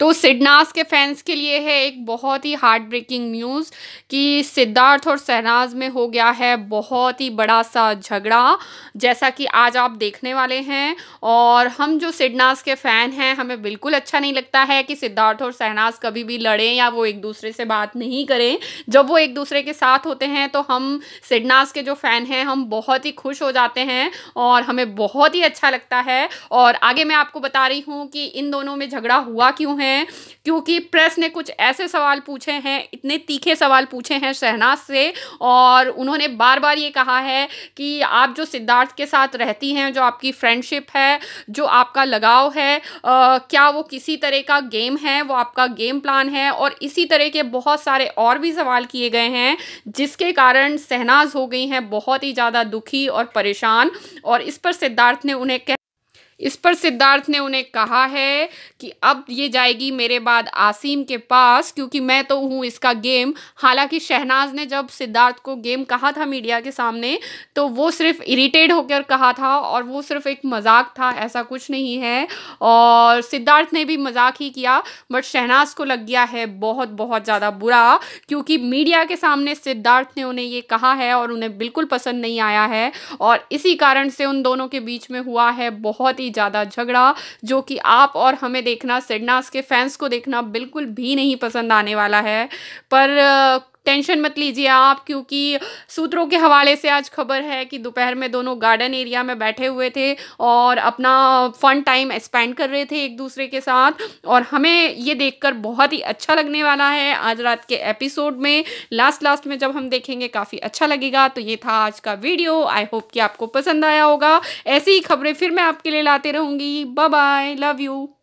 तो सिडनास के फैंस के लिए है एक बहुत ही हार्ट ब्रेकिंग न्यूज़ कि सिद्धार्थ और सहनाज में हो गया है बहुत ही बड़ा सा झगड़ा जैसा कि आज आप देखने वाले हैं और हम जो सिडनास के फ़ैन हैं हमें बिल्कुल अच्छा नहीं लगता है कि सिद्धार्थ और सहनाज कभी भी लड़ें या वो एक दूसरे से बात नहीं करें जब वो एक दूसरे के साथ होते हैं तो हम सिडनास के जो फ़ैन हैं हम बहुत ही खुश हो जाते हैं और हमें बहुत ही अच्छा लगता है और आगे मैं आपको बता रही हूँ कि इन दोनों में झगड़ा हुआ क्यों है हैं क्योंकि प्रेस ने कुछ ऐसे सवाल पूछे हैं इतने तीखे सवाल पूछे हैं शहनाज से और उन्होंने बार बार ये कहा है कि आप जो सिद्धार्थ के साथ रहती हैं जो आपकी फ्रेंडशिप है जो आपका लगाव है आ, क्या वो किसी तरह का गेम है वो आपका गेम प्लान है और इसी तरह के बहुत सारे और भी सवाल किए गए हैं जिसके कारण शहनाज हो गई हैं बहुत ही ज़्यादा दुखी और परेशान और इस पर सिद्धार्थ ने उन्हें कह इस पर सिद्धार्थ ने उन्हें कहा है कि अब ये जाएगी मेरे बाद आसिम के पास क्योंकि मैं तो हूँ इसका गेम हालांकि शहनाज ने जब सिद्धार्थ को गेम कहा था मीडिया के सामने तो वो सिर्फ इरिटेट होकर कहा था और वो सिर्फ एक मजाक था ऐसा कुछ नहीं है और सिद्धार्थ ने भी मजाक ही किया बट शहनाज को लग गया है बहुत बहुत ज़्यादा बुरा क्योंकि मीडिया के सामने सिद्धार्थ ने उन्हें ये कहा है और उन्हें बिल्कुल पसंद नहीं आया है और इसी कारण से उन दोनों के बीच में हुआ है बहुत ही ही ज़्यादा झगड़ा जो कि आप और हमें देखना सिडनास के फैंस को देखना बिल्कुल भी नहीं पसंद आने वाला है पर टेंशन मत लीजिए आप क्योंकि सूत्रों के हवाले से आज खबर है कि दोपहर में दोनों गार्डन एरिया में बैठे हुए थे और अपना फ़न टाइम स्पेंड कर रहे थे एक दूसरे के साथ और हमें ये देखकर बहुत ही अच्छा लगने वाला है आज रात के एपिसोड में लास्ट लास्ट में जब हम देखेंगे काफ़ी अच्छा लगेगा तो ये था आज का वीडियो आई होप कि आपको पसंद आया होगा ऐसी ही खबरें फिर मैं आपके लिए लाते रहूँगी बाय बाय लव यू